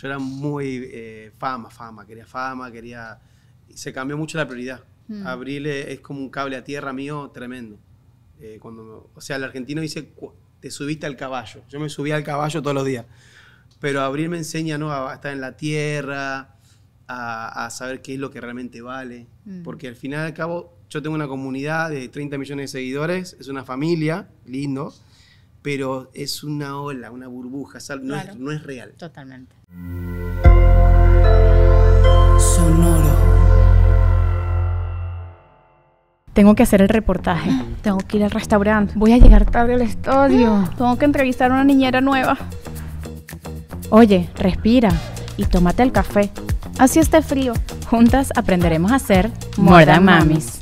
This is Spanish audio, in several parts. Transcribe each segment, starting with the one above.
Yo era muy eh, fama, fama, quería fama, quería... Se cambió mucho la prioridad. Mm. Abril es como un cable a tierra mío tremendo. Eh, cuando o sea, el argentino dice, te subiste al caballo. Yo me subía al caballo todos los días. Pero Abril me enseña ¿no? a estar en la tierra, a, a saber qué es lo que realmente vale. Mm. Porque al final y al cabo, yo tengo una comunidad de 30 millones de seguidores, es una familia, lindo pero es una ola, una burbuja, no, es, no es real. Totalmente. Sonoro. Tengo que hacer el reportaje. Tengo que ir al restaurante. Voy a llegar tarde al estudio. Tengo que entrevistar a una niñera nueva. Oye, respira y tómate el café. Así está frío. Juntas aprenderemos a hacer Mordamamis.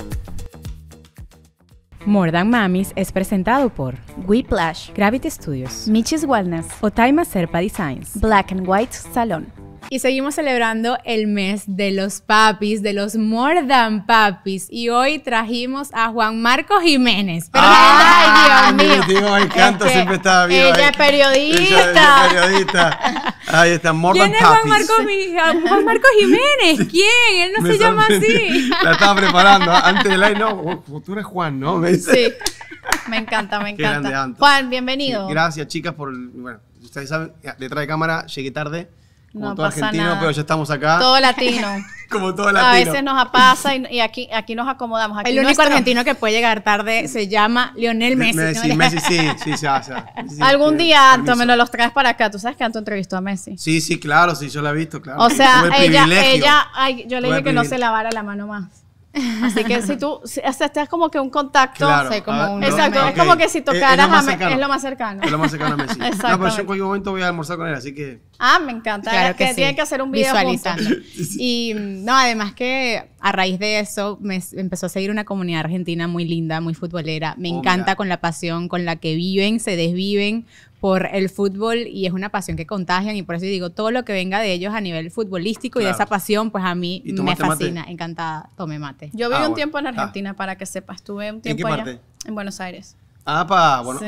More Than Mamis es presentado por Whiplash, Gravity Studios, Michis Wellness, Otaima Serpa Designs, Black and White Salon. Y seguimos celebrando el mes de los papis, de los more than papis. Y hoy trajimos a Juan Marco Jiménez. ¡Ah! ¡Ay, Dios mío! Dios, el canto es siempre estaba bien. Ella es periodista. Ella es periodista. Ahí está, more than papis. ¿Quién es Juan Marco, Juan Marco Jiménez? ¿Quién? Él no se llama así. La estaba preparando. Antes del aire, no, oh, tú eres Juan, ¿no? Sí. Me encanta, me encanta. Juan, bienvenido. gracias, chicas, por... Bueno, ustedes saben, detrás de cámara llegué tarde no pasa nada. pero ya estamos acá. Todo latino. Como todo latino. A veces nos pasa y, aquí, aquí nos acomodamos. el único argentino que puede llegar tarde se llama Lionel Messi. Messi, sí, sí, Sí, Algún día, Anto, me los traes para acá. Tú sabes que Anto entrevistó a Messi. Sí, sí, claro, sí, yo la he visto, claro. O sea, ella, ella ay, yo le dije que no se lavara la mano más. Así que si tú, sea, estás como que un contacto. como exacto, es como que si tocaras es, es, lo es, lo más cercano. Es lo más cercano a Messi. no, pero yo en cualquier momento voy a almorzar con él, así que. Ah, me encanta. Claro que, que hacer un video visualizando. y no, además que a raíz de eso me empezó a seguir una comunidad argentina muy linda, muy futbolera. Me oh, encanta con la pasión con la que viven, se desviven, por el fútbol y es una pasión que contagian y por eso digo, todo lo que venga de ellos a nivel futbolístico y de esa pasión, pues a mí me fascina, encantada, tome mate. Yo viví ah, un tiempo en ah. Argentina, para que sepas, estuve un tiempo ¿En allá, en Buenos Aires. Ah, para Buenos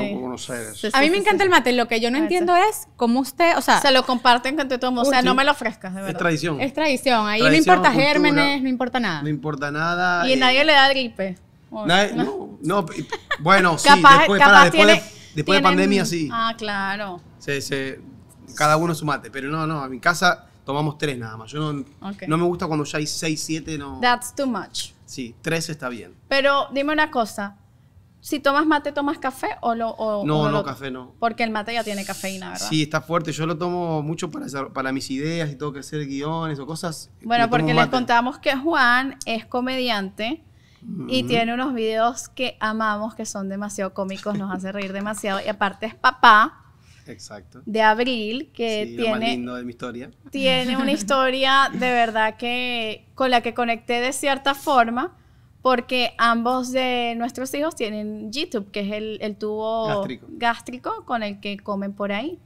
Aires. a mí me encanta el mate, lo que yo no entiendo es cómo usted, o sea... Se lo comparten con todo o sea, no me lo ofrezcas, de verdad. Es tradición. Es tradición, ahí no importa gérmenes, no importa nada. No importa nada. Y eh. nadie le da gripe. no, no, bueno, sí, capaz, después, tiene, Después de pandemia, sí. Ah, claro. cada uno su mate. Pero no, no, a mi casa tomamos tres nada más. Yo no, no me gusta cuando ya hay seis, siete, no. That's too much. Sí, tres está bien. Pero dime una cosa. Si tomas mate, ¿tomas café o lo.? O, no, no, café no. Porque el mate ya tiene cafeína, ¿verdad? Sí, está fuerte. Yo lo tomo mucho para, para mis ideas y tengo que hacer guiones o cosas. Bueno, porque les contamos que Juan es comediante y tiene unos videos que amamos, que son demasiado cómicos, nos hace reír demasiado. Y aparte es papá. Exacto. De Abril, que tiene. de mi historia. Tiene una historia de verdad que. con la que conecté de cierta forma, porque ambos de nuestros hijos tienen YouTube, que es el, el tubo gástrico con el que comen por ahí.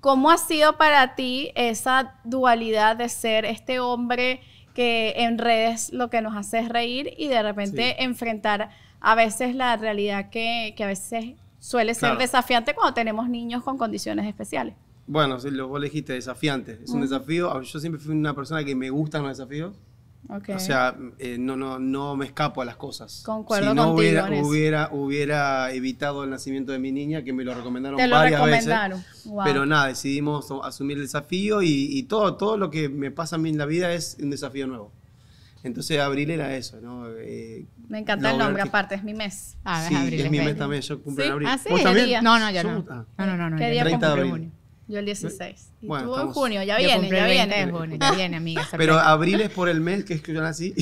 ¿Cómo ha sido para ti esa dualidad de ser este hombre que en redes lo que nos hace es reír y de repente enfrentar a veces la realidad que, que a veces suele ser desafiante cuando tenemos niños con condiciones especiales. Bueno, si lo, vos dijiste desafiante, es un desafío. Ah, yo siempre fui una persona que me gustan los desafíos o sea, eh, no, no, no me escapo a las cosas. Concuerdo si no contigo hubiera, hubiera, hubiera evitado el nacimiento de mi niña, que me lo recomendaron varias veces. Pero nada, decidimos asumir el desafío y, todo, todo lo que me pasa a mí en la vida es un desafío nuevo. Entonces abril era eso, ¿no? Eh, me encanta el nombre, aparte es mi mes. Ah, es, abril, mi mes también, yo cumplo en abril. ¿Ah, sí? ¿Vos también? No, no, ya no. no. No, no, ¿Qué día 30 de abril. Yo el 16. Y en junio, ya viene, ya viene es viene. ya viene, amiga. Pero abril es por el mes que es yo nací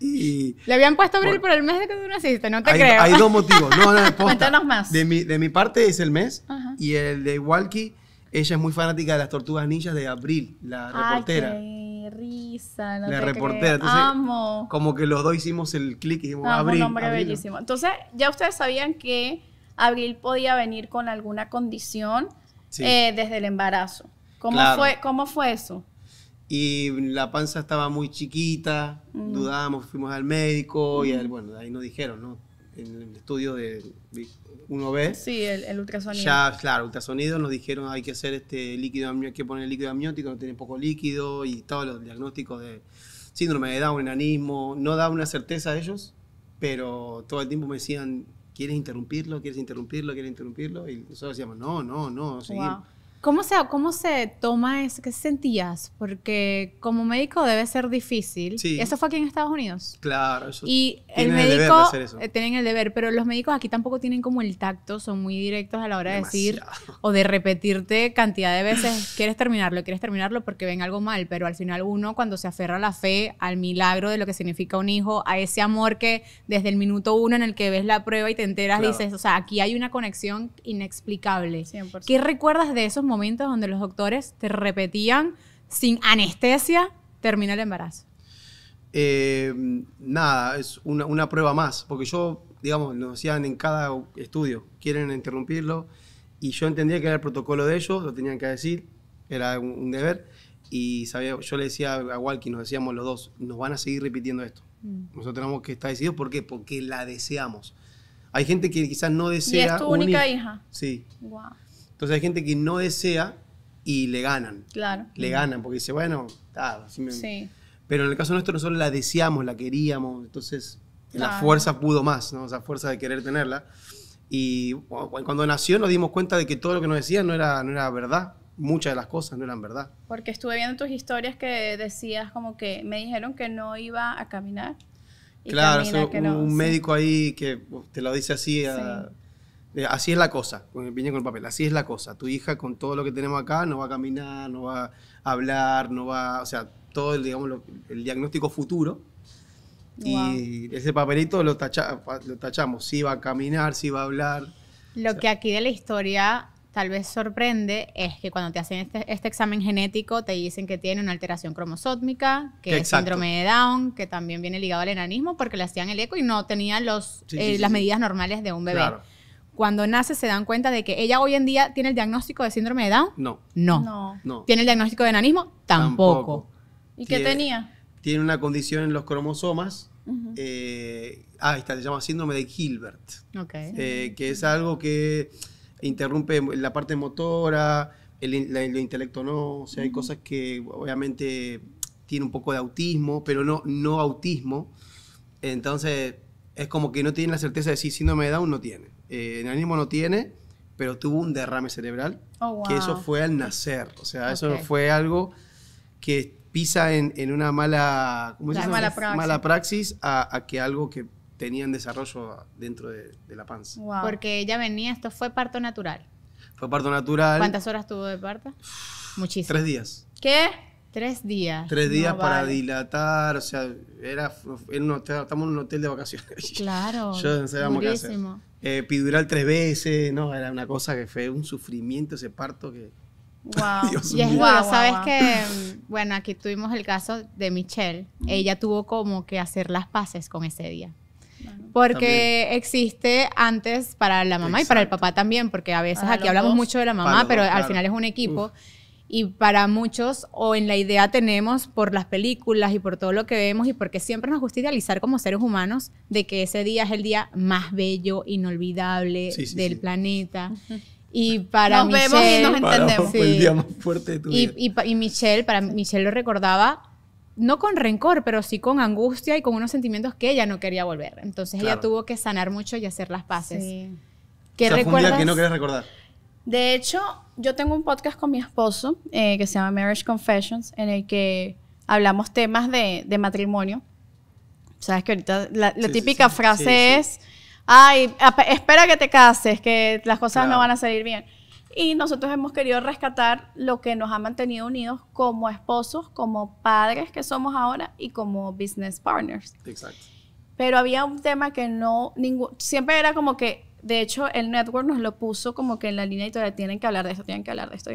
Y Le habían puesto abril por el mes de que tú naciste, no te hay, creo. hay dos motivos. No, no, Cuéntanos más. De mi, de mi parte es el mes. Y el de Walky, ella es muy fanática de las tortugas ninjas de abril, la reportera. Ay, risa, no La te reportera, Amo. Como que los dos hicimos el clic y dijimos, un abril. bellísimo. Entonces, ya ustedes sabían que Abril podía venir con alguna condición eh, desde el embarazo. ¿Cómo, fue, ¿Cómo fue eso? Y la panza estaba muy chiquita, mm. dudábamos, fuimos al médico y mm. bueno, ahí nos dijeron, ¿no? En el estudio de uno b Sí, el, ultrasonido. Ya, claro, ultrasonido nos dijeron hay que hacer este líquido amniótico, hay que poner líquido amniótico, no tiene poco líquido y todos los diagnósticos de síndrome de Down, enanismo. No da una certeza a ellos, pero todo el tiempo me decían, ¿quieres interrumpirlo? ¿Quieres interrumpirlo? ¿Quieres interrumpirlo? Y nosotros decíamos, no, no, no, seguimos. ¿Cómo se, cómo se toma eso? ¿Qué sentías? Porque como médico debe ser difícil. Sí. ¿Eso fue aquí en Estados Unidos? Claro. Eso y el médico... Eh, tienen el deber, pero los médicos aquí tampoco tienen como el tacto, son muy directos a la hora de decir o de repetirte cantidad de veces, quieres terminarlo, quieres terminarlo porque ven algo mal, pero al final uno cuando se aferra a la fe, al milagro de lo que significa un hijo, a ese amor que desde el minuto uno en el que ves la prueba y te enteras, dices, o sea, aquí hay una conexión inexplicable. 100%. ¿Qué recuerdas de esos momentos? momentos donde los doctores te repetían sin anestesia, terminar el embarazo? Eh, nada, es una, prueba más, porque yo, digamos, nos decían en cada estudio, quieren interrumpirlo, y yo entendía que era el protocolo de ellos, lo tenían que decir, era un, deber, y sabía, yo le decía a Walkie, nos decíamos los dos, nos van a seguir repitiendo esto. Mm. Nosotros tenemos que estar decididos, ¿por qué? Porque la deseamos. Hay gente que quizás no desea. Y es tu única hija. Sí. Wow. Entonces hay gente que no desea y le ganan. Claro. Le ganan, porque dice, bueno, está. sí Pero en el caso nuestro nosotros la deseamos, la queríamos, entonces la fuerza pudo más, ¿no? O sea, fuerza de querer tenerla. Y cuando nació nos dimos cuenta de que todo lo que nos decían no era, no era verdad. Muchas de las cosas no eran verdad. Porque estuve viendo tus historias que decías como que me dijeron que no iba a caminar. Y claro, camina, que un, no, un médico ahí que te lo dice así. A, eh, así es la cosa, con el piña con el papel, así es la cosa. Tu hija con todo lo que tenemos acá no va a caminar, no va a hablar, no va, o sea, todo el, digamos, el diagnóstico futuro. Y ese papelito lo, tachamos, si sí va a caminar, si sí va a hablar. Lo que aquí de la historia tal vez sorprende es que cuando te hacen este, este examen genético te dicen que tiene una alteración cromosómica que es síndrome de Down, que también viene ligado al enanismo porque le hacían el eco y no tenía los, eh, las medidas normales de un bebé. Claro cuando nace se dan cuenta de que ella hoy en día tiene el diagnóstico de síndrome de Down? No. No. No. ¿Tiene el diagnóstico de enanismo? Tampoco. ¿Y qué tenía? Tiene una condición en los cromosomas. Eh, ah, está, se llama síndrome de Gilbert. Okay. Eh, que es algo que interrumpe la parte motora, el, intelecto no. O sea, hay cosas que obviamente tiene un poco de autismo, pero no, no autismo. Entonces, es como que no tienen la certeza de si síndrome de Down no tiene eh, ánimo no tiene, pero tuvo un derrame cerebral, oh, que eso fue al nacer, o sea, eso fue algo que pisa en, una mala, ¿cómo se mala praxis, a, que algo que tenía en desarrollo dentro de, la panza. Porque ella venía, esto fue parto natural. Fue parto natural. ¿Cuántas horas tuvo de parto? Muchísimas. Tres días. ¿Qué? Tres días. Tres días para dilatar, o sea, era, en un hotel, estamos en un hotel de vacaciones. Claro. Yo no sabía hacer. Eh, epidural tres veces, no, era una cosa que fue un sufrimiento ese parto que... Wow. y es guau, sabes qué? que, mm, bueno, aquí tuvimos el caso de Michelle, ella tuvo como que hacer las paces con ese día. porque existe antes para la mamá y para el papá también, porque a veces ah, aquí hablamos mucho de la mamá, pero al final es un equipo y para muchos o en la idea tenemos por las películas y por todo lo que vemos y porque siempre nos gusta idealizar como seres humanos de que ese día es el día más bello, inolvidable del planeta. Y para nos vemos y nos entendemos. el día más fuerte de tu vida. Y, Michelle, para Michelle lo recordaba no con rencor, pero sí con angustia y con unos sentimientos que ella no quería volver. Entonces ella tuvo que sanar mucho y hacer las paces. ¿Qué recuerda recuerdas? que no recordar. De hecho, yo tengo un podcast con mi esposo eh, que se llama Marriage Confessions, en el que hablamos temas de, matrimonio. Sabes que ahorita la, típica frase es, ay, espera que te cases, que las cosas no van a salir bien. Y nosotros hemos querido rescatar lo que nos ha mantenido unidos como esposos, como padres que somos ahora y como business partners. Exacto. Pero había un tema que no, ningún, siempre era como que de hecho, el network nos lo puso como que en la línea y todavía tienen que hablar de esto, tienen que hablar de esto.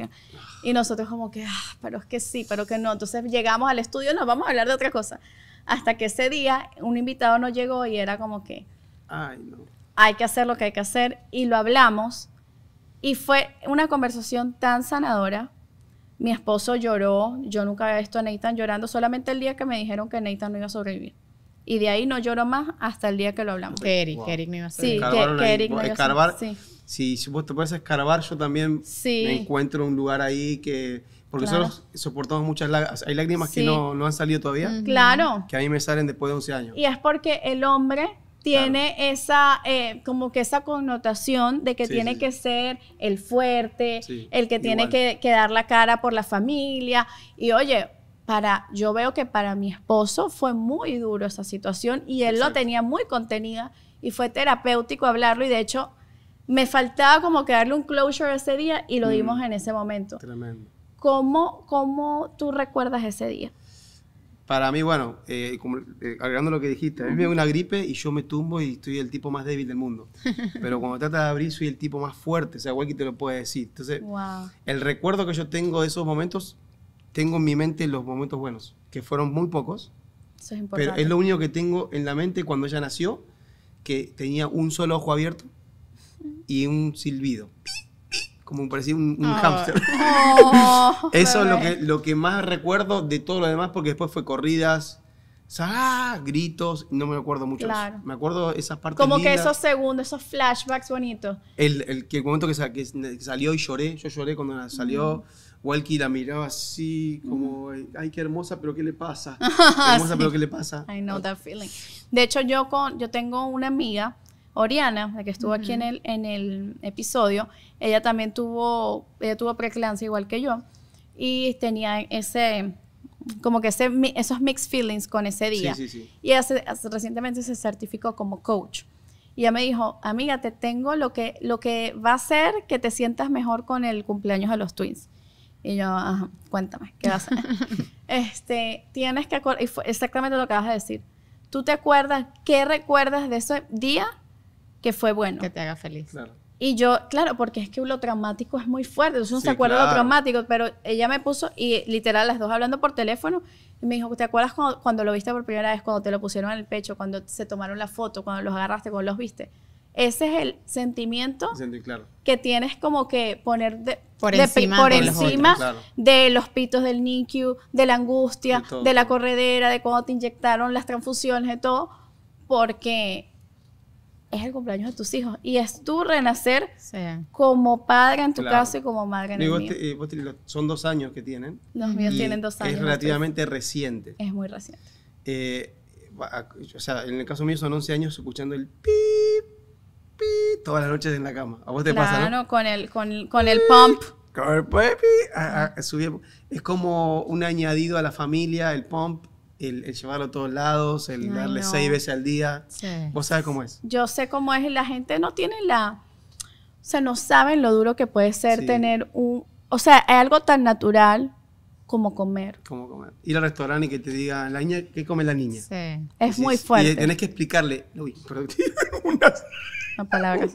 Y nosotros como que, ah, pero es que sí, pero que no. Entonces llegamos al estudio, nos vamos a hablar de otra cosa. Hasta que ese día un invitado no llegó y era como que, hay que hacer lo que hay que hacer y lo hablamos. Y fue una conversación tan sanadora. Mi esposo lloró, yo nunca había visto a Nathan llorando, solamente el día que me dijeron que Nathan no iba a sobrevivir. Y de ahí no lloro más hasta el día que lo hablamos. Kerry, Kerry a Sí, que, Sí. Si, te puedes escarbar, yo también encuentro un lugar ahí que... Porque nosotros soportamos muchas lágrimas. Hay lágrimas que no, han salido todavía. Claro. Que a mí me salen después de 11 años. Y es porque el hombre tiene esa eh, como que esa connotación de que tiene que ser el fuerte, el que tiene que, que, dar la cara por la familia. Y oye, para, yo veo que para mi esposo fue muy duro esa situación y él lo tenía muy contenida y fue terapéutico hablarlo y de hecho me faltaba como que darle un closure ese día y lo mm. dimos en ese momento. Tremendo. ¿Cómo, ¿Cómo tú recuerdas ese día? Para mí, bueno, eh, como, eh, agregando lo que dijiste, a mí me da una gripe y yo me tumbo y estoy el tipo más débil del mundo. Pero cuando trata de abrir, soy el tipo más fuerte, o sea, igual que te lo puede decir. Entonces, el recuerdo que yo tengo de esos momentos tengo en mi mente los momentos buenos, que fueron muy pocos. Pero es lo único que tengo en la mente cuando ella nació, que tenía un solo ojo abierto y un silbido. Como parecía un, un ah. hámster. Oh, eso es lo que, lo que más recuerdo de todo lo demás, porque después fue corridas, gritos, no me acuerdo mucho. Me acuerdo esas partes. Como que esos segundos, esos flashbacks bonitos. El, el, momento que, salió y lloré, yo lloré cuando salió. Walkie la miraba así, como, ay, qué hermosa, pero ¿qué le pasa? hermosa, pero ¿qué le pasa? I know that feeling. De hecho, yo, con, yo tengo una amiga, Oriana, la que estuvo aquí en el, en el episodio, ella también tuvo, ella tuvo preeclampsia igual que yo, y tenía ese, como que ese, esos mixed feelings con ese día. Sí, sí, sí. Y hace, recientemente se certificó como coach. Y ella me dijo, amiga, te tengo lo que, lo que va a hacer que te sientas mejor con el cumpleaños de los twins. Y yo, cuéntame, ¿qué vas a hacer? este, tienes que acordar, y fue exactamente lo que vas a decir. ¿Tú te acuerdas, qué recuerdas de ese día que fue bueno? Que te haga feliz. Y yo, claro, porque es que lo traumático es muy fuerte, entonces no se acuerda de lo traumático, pero ella me puso, y literal, las dos hablando por teléfono, y me dijo, ¿te acuerdas cuando, cuando, lo viste por primera vez, cuando te lo pusieron en el pecho, cuando se tomaron la foto, cuando los agarraste, cuando los viste? ese es el sentimiento claro. que tienes como que poner por encima, de, los pitos del NICU, de la angustia, de, la corredera, de cuando te inyectaron las transfusiones, de todo, porque es el cumpleaños de tus hijos y es tu renacer como padre en tu caso y como madre en el mío. Este, eh, son dos años que tienen. Los míos tienen dos años. Es relativamente reciente. Es muy reciente. Eh, o sea, en el caso mío son 11 años escuchando el pip pi, todas las noches en la cama. ¿A vos te pasa, no? con el, con, el pump. Con el pump. es como un añadido a la familia, el pump. El, llevarlo a todos lados, el darle seis veces al día. ¿Vos sabes cómo es? Yo sé cómo es. La gente no tiene la... O sea, no saben lo duro que puede ser tener un... O sea, es algo tan natural como comer. Como comer. Ir al restaurante y que te digan, la niña, ¿qué come la niña? Sí. Es, muy fuerte. Y tenés que explicarle, uy, pero palabras,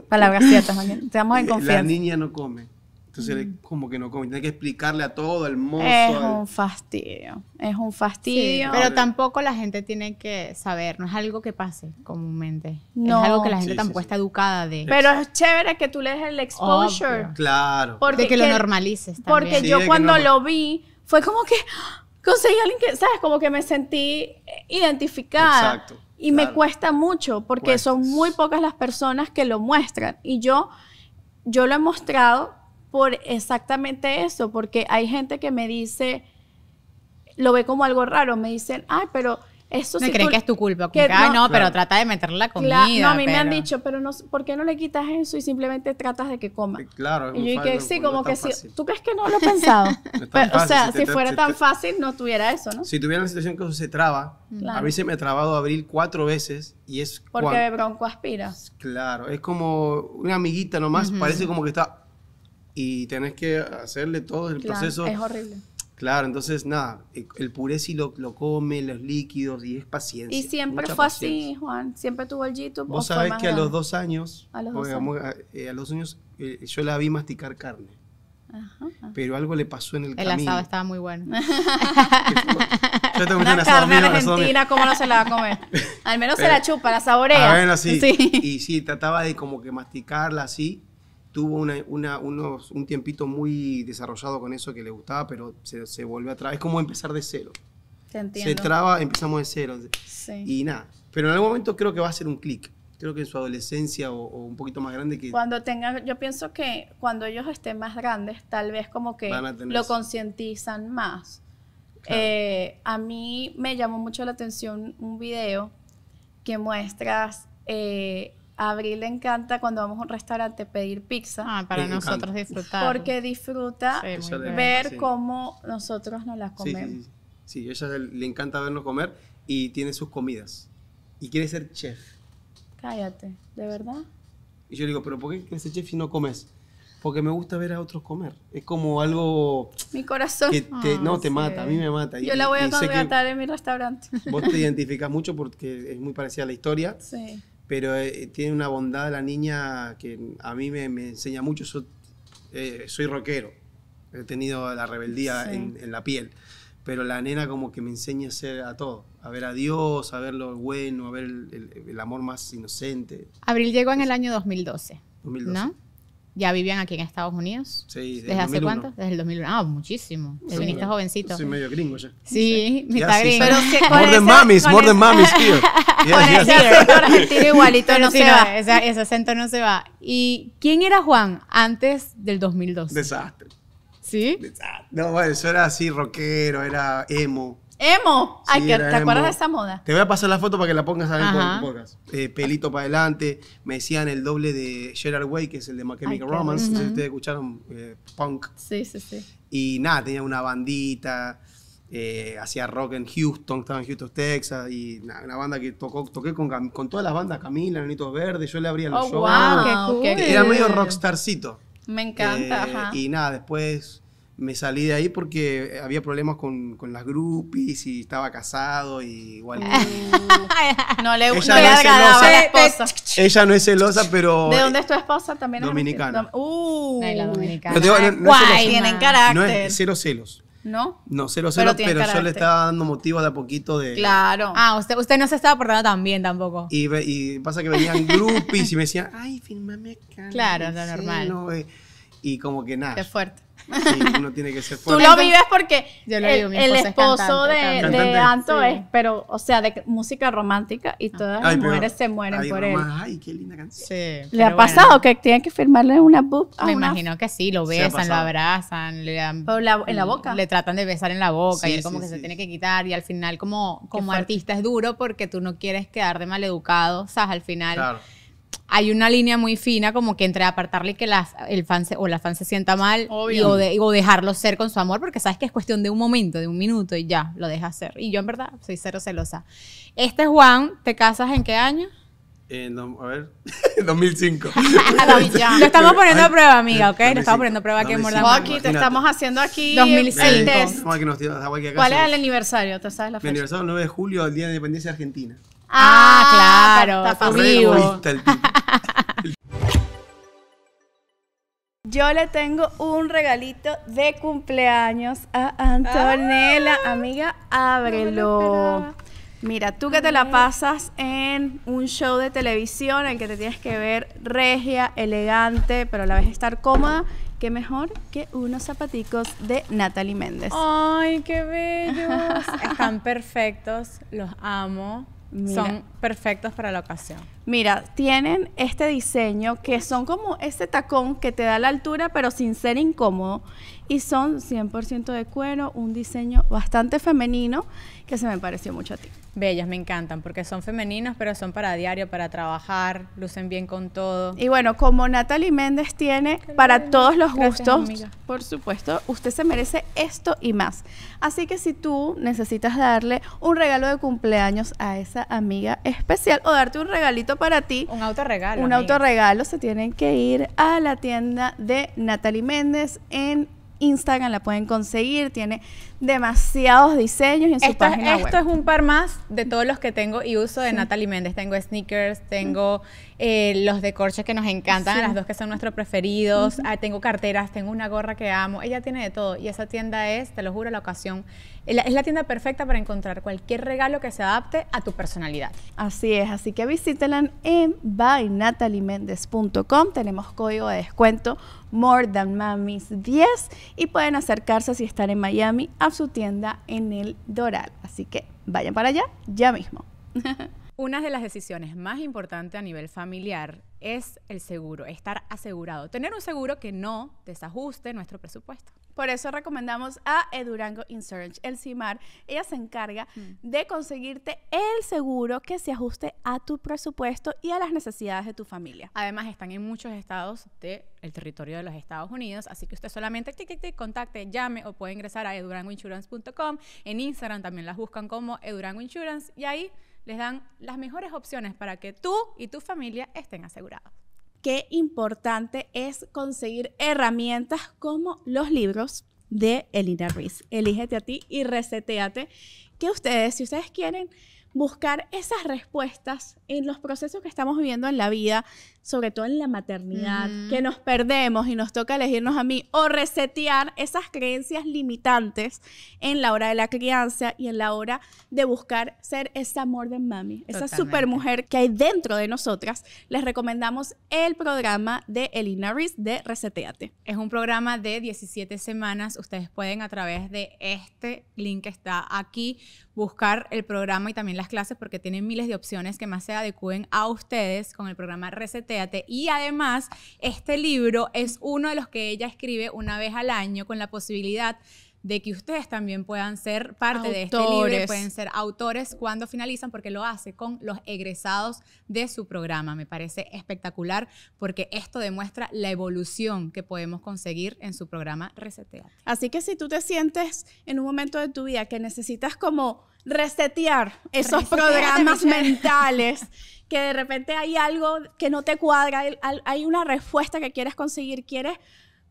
ciertas. Estamos en confianza. La niña no come. Entonces, como que no come. Tiene que explicarle a todo el mozo. Es un fastidio. Es un fastidio. pero tampoco la gente tiene que saber. No es algo que pase comúnmente. No. Es algo que la gente tampoco está educada de. Pero es chévere que tú le des el exposure. claro. Porque de que, lo normalices. También. Porque yo cuando lo vi, fue como que ¡ah! conseguí a alguien que, ¿sabes? Como que me sentí identificada. Exacto. Y me cuesta mucho porque son muy pocas las personas que lo muestran. Y yo, yo lo he mostrado por exactamente eso, porque hay gente que me dice, lo ve como algo raro, me dicen, ay, pero eso creen que es tu culpa. que, no, pero trata de meterle la comida. no, a mí me han dicho, pero no, ¿por qué no le quitas eso y simplemente tratas de que coma? Eh, claro. Y yo que sí, como que Si, ¿Tú crees que no lo he pensado? o sea, si, fuera tan fácil, no tuviera eso, ¿no? Si tuviera la situación que se traba, a mí se me ha trabado abrir cuatro veces y es... Porque de bronco aspiras. Claro, es como una amiguita nomás, parece como que está... Y tenés que hacerle todo el proceso. Es horrible. Claro, entonces nada, el puré sí lo, come, los líquidos y es paciencia. Y siempre fue así, Juan, siempre tuvo el YouTube. Vos sabés que a los dos años, a los dos años, eh, eh, yo la vi masticar carne. Pero algo le pasó en el, camino. El asado estaba muy bueno. yo tengo una carne argentina, ¿cómo no se la va a comer? Al menos se la eh, chupa, la saborea. Ah, y sí, trataba de como que masticarla así tuvo un tiempito muy desarrollado con eso que le gustaba, pero se, se a atrás. Es como empezar de cero. Te entiendo. Se traba, empezamos de cero. Sí. Y nada. Pero en algún momento creo que va a ser un clic. Creo que en su adolescencia o, un poquito más grande que... Cuando tengan, yo pienso que cuando ellos estén más grandes, tal vez como que lo concientizan más. Eh, a mí me llamó mucho la atención un video que muestras eh, a Abril le encanta cuando vamos a un restaurante pedir pizza. Ah, para nosotros disfrutar. Porque disfruta ver cómo nosotros nos las comemos. Sí, ella le encanta vernos comer y tiene sus comidas. Y quiere ser chef. Cállate, ¿de verdad? Y yo le digo, ¿pero por qué quieres ser chef si no comes? porque me gusta ver a otros comer. Es como algo... Mi corazón. Que ah, no, te mata, a mí me mata. Yo la voy a contratar en mi restaurante. Vos te identificas mucho porque es muy parecida a la historia. Sí pero eh, tiene una bondad la niña que a mí me, enseña mucho. Eh, soy rockero, he tenido la rebeldía en, la piel, pero la nena como que me enseña a ser a todo, a ver a Dios, a ver lo bueno, a ver el, amor más inocente. Abril llegó en el año 2012, ¿no? ¿Ya vivían aquí en Estados Unidos? Sí, desde, ¿Desde hace cuánto? Desde el 2001. Ah, muchísimo. Te sí, viniste jovencito. Soy medio gringo ya. Sí, mi está gringo. more than mamis, more than mamis, tío. ese acento igualito no se va. Ese, acento no se va. ¿Y quién era Juan antes del 2002? Desastre. ¿Sí? Desastre. No, bueno, eso era así, rockero, era emo. Emo. Ay, ¿Te acuerdas de esa moda? Te voy a pasar la foto para que la pongas a ver Eh, pelito para adelante. Me decían el doble de Gerard Way, que es el de My Romance. Ustedes escucharon eh, punk. Sí, sí, sí. Y nada, tenía una bandita. Eh, hacía rock en Houston, estaba en Houston, Texas, y una, banda que tocó, toqué con, con todas las bandas, Camila, Nanitos Verde yo le abría los oh, shows. Ah, Era medio rockstarcito. Me encanta, eh, Y nada, después me salí de ahí porque había problemas con, con las groupies y estaba casado y igual. Eh. no le gusta ella, no es celosa, la esposa. ella no es celosa, pero. ¿De dónde es tu esposa también? Dominicana. Uh. la dominicana. Pero no, Guay, tienen carácter. No es cero celos. ¿No? No, cero cero, pero, yo le estaba dando motivo de a poquito de... Claro. Ah, usted, usted no se estaba portando tan bien tampoco. Y, y pasa que venían groupies y me decían, ay, filmame acá. Claro, lo normal. Eh". Y como que nada. Qué fuerte. Sí, tiene que ser fuerte. Tú lo vives porque el, esposo de, Anto es, pero, o sea, de música romántica y ah. todas las mujeres se mueren por él. Ay, qué linda canción. Sí, ¿Le ha pasado que tienen que firmarle una boob? Me imagino que sí, lo besan, lo abrazan, le dan. en la boca. Le tratan de besar en la boca y él como que se tiene que quitar y al final, como, como artista, es duro porque tú no quieres quedar de maleducado, ¿sabes? sabes al final. Claro hay una línea muy fina como que entre apartarle que el fan o la fan se sienta mal o, dejarlo ser con su amor, porque sabes que es cuestión de un momento, de un minuto y ya, lo dejas ser. Y yo en verdad soy cero celosa. Este Juan, ¿te casas en qué año? Eh, a ver, 2005. lo estamos poniendo a prueba, amiga, ¿ok? Lo estamos poniendo a prueba que aquí, te estamos haciendo aquí 2005. ¿Cuál es el aniversario? ¿Tú sabes la fecha? aniversario el 9 de julio, el Día de la Independencia Argentina. Ah, ah, claro. Está Yo le tengo un regalito de cumpleaños a Antonella. Ah, Amiga, ábrelo. Mira, tú que te la pasas en un show de televisión, en que te tienes que ver regia, elegante, pero a la vez estar cómoda, qué mejor que unos zapaticos de Natalie Méndez. Ay, qué bellos. Están perfectos, los amo son perfectos para la ocasión. Mira, tienen este diseño que son como ese tacón que te da la altura pero sin ser incómodo y son 100% de cuero, un diseño bastante femenino que se me pareció mucho a ti. Bellas, me encantan, porque son femeninas, pero son para diario, para trabajar, lucen bien con todo. Y bueno, como Natalie Méndez tiene para todos los gustos, por supuesto, usted se merece esto y más. Así que si tú necesitas darle un regalo de cumpleaños a esa amiga especial o darte un regalito para ti, un autorregalo. Un autorregalo, se tienen que ir a la tienda de Natalie Méndez en Instagram la pueden conseguir, tiene demasiados diseños en su página página esto es un par más de todos los que tengo y uso de Natalie Méndez. Tengo sneakers, tengo eh, los de corches que nos encantan, las dos que son nuestros preferidos. Ah, tengo carteras, tengo una gorra que amo. Ella tiene de todo y esa tienda es, te lo juro, la ocasión. Es la tienda perfecta para encontrar cualquier regalo que se adapte a tu personalidad. Así es, así que visítela en bynataliméndez.com, Tenemos código de descuento More Than Mamis 10 y pueden acercarse si están en Miami a su tienda en el Doral. Así que vayan para allá ya mismo. Una de las decisiones más importantes a nivel familiar es el seguro, estar asegurado, tener un seguro que no desajuste nuestro presupuesto. Por eso recomendamos a Edurango Insurance, el CIMAR. Ella se encarga mm. de conseguirte el seguro que se ajuste a tu presupuesto y a las necesidades de tu familia. Además, están en muchos estados del el territorio de los Estados Unidos, así que usted solamente contacte, llame o puede ingresar a edurangoinsurance.com. En Instagram también las buscan como Edurango Insurance y ahí les dan las mejores opciones para que tú y tu familia estén asegurados. Qué importante es conseguir herramientas como los libros de Elina Ruiz. Elígete a ti y reseteate que ustedes, si ustedes quieren buscar esas respuestas en los procesos que estamos viviendo en la vida, sobre todo en la maternidad, que nos perdemos y nos toca elegirnos a mí o resetear esas creencias limitantes en la hora de la crianza y en la hora de buscar ser esa amor de mami, esa esa mujer que hay dentro de nosotras. Les recomendamos el programa de Elina de Reseteate. Es un programa de 17 semanas. Ustedes pueden a través de este link que está aquí buscar el programa y también las clases porque tienen miles de opciones que más se adecúen a ustedes con el programa Reseteate y además, este libro es uno de los que ella escribe una vez al año con la posibilidad de que ustedes también puedan ser parte de este libro, pueden ser autores cuando finalizan, porque lo hace con los egresados de su programa. Me parece espectacular porque esto demuestra la evolución que podemos conseguir en su programa Reseteate. Así que si tú te sientes en un momento de tu vida que necesitas como resetear esos programas mentales, que de repente hay algo que no te cuadra, hay una respuesta que quieres conseguir, quieres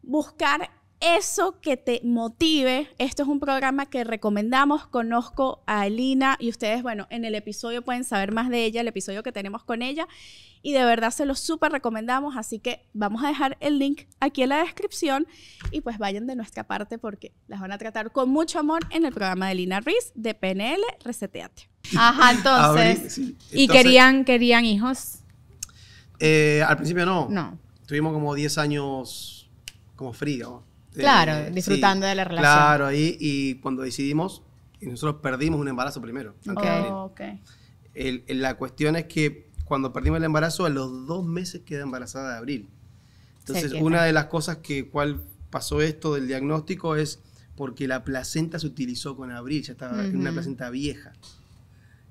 buscar eso que te motive. Esto es un programa que recomendamos. Conozco a Elina y ustedes, bueno, en el episodio pueden saber más de ella, el episodio que tenemos con ella. Y de verdad se lo súper recomendamos. Así que vamos a dejar el link aquí en la descripción y pues vayan de nuestra parte porque las van a tratar con mucho amor en el programa de Elina Ruiz de PNL Reseteate. Ajá, entonces. ¿Y querían, querían hijos? Eh, al principio no. No. Tuvimos como 10 años como frío Claro, eh, disfrutando de la relación. Claro, ahí y, cuando decidimos, nosotros perdimos un embarazo primero. Oh, ok. la cuestión es que cuando perdimos el embarazo, a los dos meses queda embarazada de abril. Entonces, una de las cosas que cual pasó esto del diagnóstico es porque la placenta se utilizó con abril, ya estaba en una placenta vieja.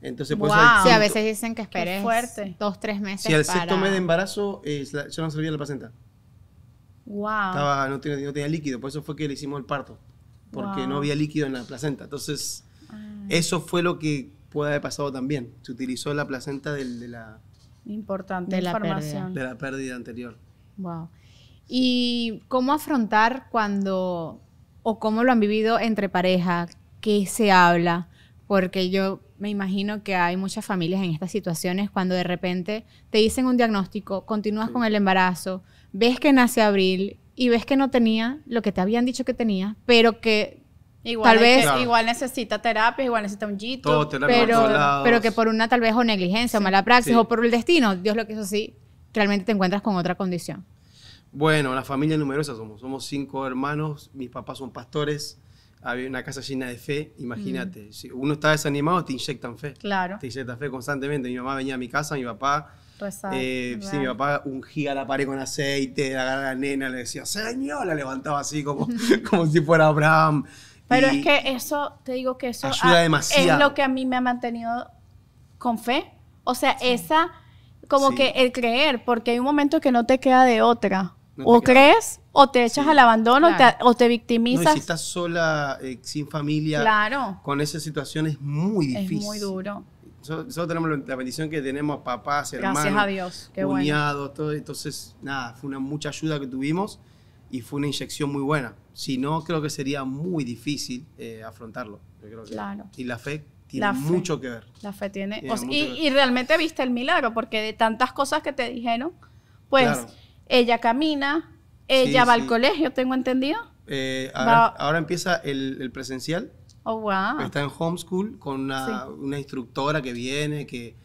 Entonces, pues, wow. sí, a veces dicen que esperen fuerte. dos, tres meses. Si al sexto mes de embarazo, eh, ya no servía la placenta no, tenía, líquido, por eso fue que le hicimos el parto, porque no había líquido en la placenta. Entonces, ah. eso fue lo que puede haber pasado también. Se utilizó la placenta de la... Importante, de la Pérdida. De la pérdida anterior. Wow. ¿Y cómo afrontar cuando, o cómo lo han vivido entre pareja? ¿Qué se habla? Porque yo me imagino que hay muchas familias en estas situaciones cuando de repente te dicen un diagnóstico, continúas con el embarazo, ves que nace abril y ves que no tenía lo que te habían dicho que tenía, pero que igual tal vez... Igual necesita terapia, igual necesita un jito. Pero, pero que por una tal vez o negligencia o mala praxis o por el destino, Dios lo que hizo así, realmente te encuentras con otra condición. Bueno, la familia numerosa somos. Somos cinco hermanos, mis papás son pastores, había una casa llena de fe, imagínate. Mm. Si uno está desanimado, te inyectan fe. Claro. Te inyectan fe constantemente. Mi mamá venía a mi casa, mi papá eh, si mi papá ungía la pared con aceite, la la nena, le decía, Señor, la levantaba así como, como si fuera Abraham. Pero es que eso, te digo que eso ayuda es lo que a mí me ha mantenido con fe. O sea, esa, como que el creer, porque hay un momento que no te queda de otra. o crees o te echas al abandono o, te, victimizas. No, si estás sola, eh, sin familia, con esa situación es muy difícil. Es muy duro. Nosotros tenemos la bendición que tenemos papás, hermanos, Gracias a Dios. Qué todo. Entonces, nada, fue una mucha ayuda que tuvimos y fue una inyección muy buena. Si no, creo que sería muy difícil eh, afrontarlo. claro. Y la fe tiene mucho que ver. La fe tiene. y, realmente viste el milagro, porque de tantas cosas que te dijeron, pues ella camina, ella va al colegio, tengo entendido. Eh, ahora empieza el presencial Oh, Está en homeschool con una, instructora que viene, que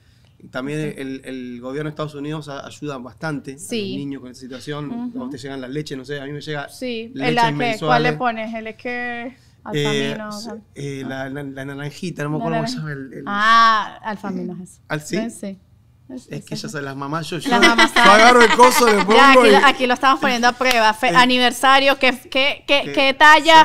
también el, gobierno de Estados Unidos ayuda bastante a los niños con esa situación. Uh te llegan las leches, no sé, a mí me llega sí. leche ¿Cuál le pones? ¿El que eh, Alfamino. Ah. Eh, la, naranjita, no me acuerdo cómo se llama. ah, alfamino es ¿Ah, eso. sí? sí? Es, que ya son las mamás yo, agarro el coso, de pongo. aquí, lo estamos poniendo a prueba. aniversario, ¿qué, qué, qué, qué talla?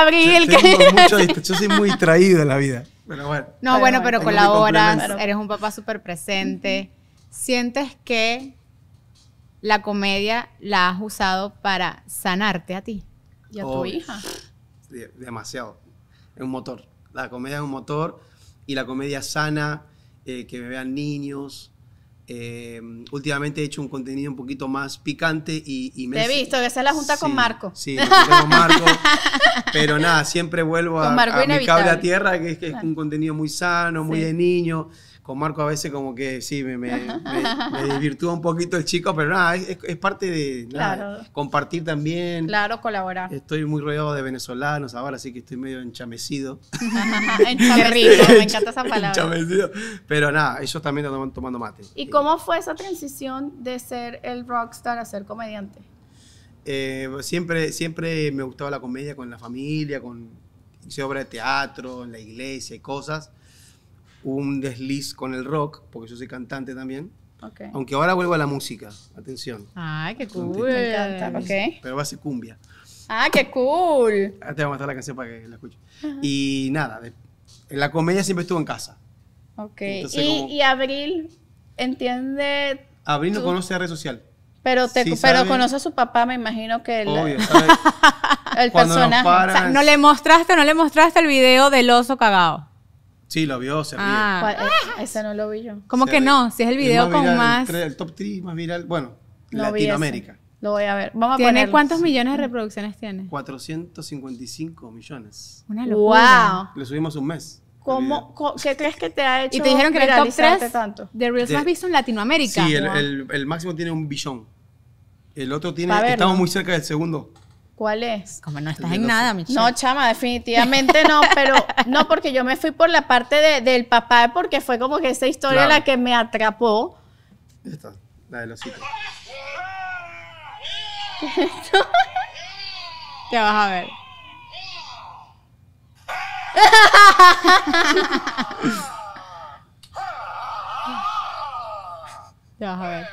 abril? Yo, yo soy muy traído en la vida. Pero bueno. No, bueno, pero colaboras, eres un papá súper presente. ¿Sientes que la comedia la has usado para sanarte a ti y a tu oh, hija? Demasiado. Es un motor. La comedia es un motor y la comedia sana eh, que vean niños, eh, últimamente he hecho un contenido un poquito más picante y, me... Te he visto, que se la junta con Marco. pero nada, siempre vuelvo a, mi cable a tierra, que es, un contenido muy sano, muy de niño. Con Marco a veces como que sí, me, me, un poquito el chico, pero nada, es, parte de compartir también. Claro, colaborar. Estoy muy rodeado de venezolanos ahora, así que estoy medio enchamecido. enchamecido, me encanta esa palabra. Enchamecido. Pero nada, ellos también están tomando mate. ¿Y ¿Cómo fue esa transición de ser el rockstar a ser comediante? Eh, pues, siempre, siempre me gustaba la comedia con la familia, con obras obra de teatro, en la iglesia y cosas. Hubo un desliz con el rock, porque yo soy cantante también. Aunque ahora vuelvo a la música, atención. Ay, qué cool. Me encanta. Pero va a ser cumbia. Ah, qué cool. Ah, te voy a matar la canción para que la escuches. Y nada, la comedia siempre estuvo en casa. Ok. ¿Y, ¿Y abril entiende... Abril no conoce a red social. Pero, te, conoce a su papá, me imagino que... El, personaje. no le mostraste, no le mostraste el video del oso cagado. Sí, lo vio, se ah. Ah, ese no lo vi yo. ¿Cómo que no? Si es el video con más... El, top 3 más viral, bueno, Latinoamérica. Lo voy a ver. Vamos a ¿Tiene cuántos millones de reproducciones tiene? 455 millones. Una locura. Le subimos un mes. ¿Cómo, ¿Qué crees que te ha hecho? Y te dijeron que era el top 3 tanto? de Reels más visto en Latinoamérica. Sí, el, el, máximo tiene un billón. El otro tiene. Estamos muy cerca del segundo. ¿Cuál es? Pues como no estás en nada, Michelle. No, chama, definitivamente no, pero no, porque yo me fui por la parte de, del papá, porque fue como que esa historia la que me atrapó. Esta, la de los hijos. ¿Qué vas a ver? ya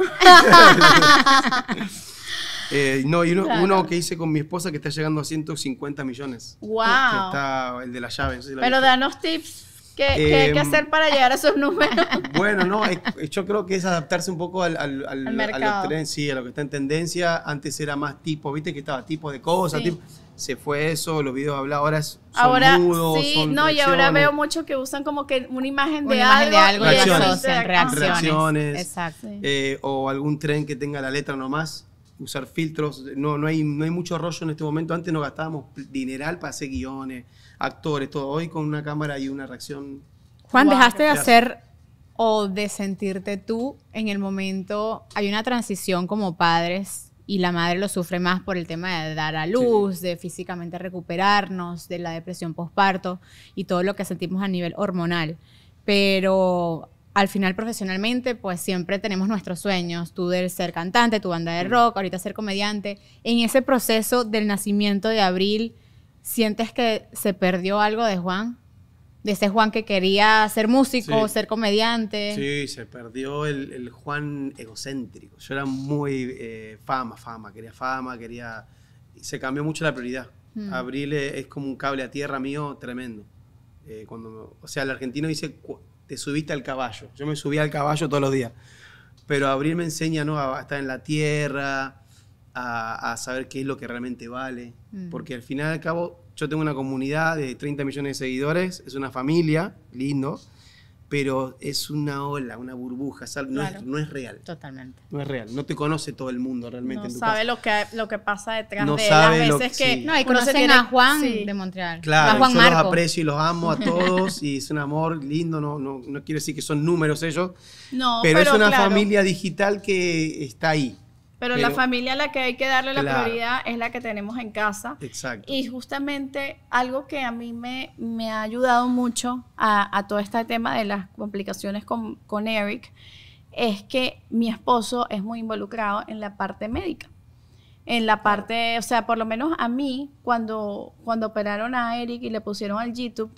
eh, no, y uno, que hice con mi esposa que está llegando a 150 millones. ¡Wow! el de la llaves. Pero danos tips. ¿Qué, hay que em, hacer para llegar a esos números? Bueno, no, yo creo que es adaptarse un poco al, al, mercado. sí, a lo que está en tendencia. Antes era más tipo, viste que estaba tipo de cosas. Tipo, se fue eso, los videos habla ahora son ahora, sí, no, y ahora veo mucho que usan como que una imagen de, algo, reacciones, y reacciones, exacto. Eh, o algún tren que tenga la letra nomás, usar filtros, no, no, hay, no hay mucho rollo en este momento, antes no gastábamos dineral para hacer guiones, actores, todo, hoy con una cámara y una reacción. Juan, dejaste de hacer o de sentirte tú en el momento, hay una transición como padres y la madre lo sufre más por el tema de dar a luz, de físicamente recuperarnos, de la depresión postparto y todo lo que sentimos a nivel hormonal. Pero al final profesionalmente, pues siempre tenemos nuestros sueños, tú de ser cantante, tu banda de mm. rock, ahorita ser comediante. En ese proceso del nacimiento de Abril, ¿sientes que se perdió algo de Juan? de ese Juan que quería ser músico, ser comediante. Sí, se perdió el, el, Juan egocéntrico. Yo era muy eh, fama, fama, quería fama, quería... Se cambió mucho la prioridad. Mm. Abril es como un cable a tierra mío tremendo. Eh, cuando, o sea, el argentino dice, te subiste al caballo. Yo me subía al caballo todos los días. Pero Abril me enseña ¿no? a, estar en la tierra, a, saber qué es lo que realmente vale. Mm. Porque al final y al cabo yo tengo una comunidad de 30 millones de seguidores, es una familia, lindo, pero es una ola, una burbuja, no, es, real. Totalmente. No es real, no te conoce todo el mundo realmente. No sabe Lo, que, lo que pasa detrás de sabe veces No, conocen a Juan de Montreal. Claro, Juan yo los aprecio y los amo a todos y es un amor lindo, no, no, no quiero decir que son números ellos, no, pero, es una familia digital que está ahí. Pero, la familia a la que hay que darle la prioridad es la que tenemos en casa. Exacto. Y justamente algo que a mí me, me ha ayudado mucho a, a, todo este tema de las complicaciones con, con Eric es que mi esposo es muy involucrado en la parte médica. En la parte, o sea, por lo menos a mí, cuando, cuando operaron a Eric y le pusieron al YouTube,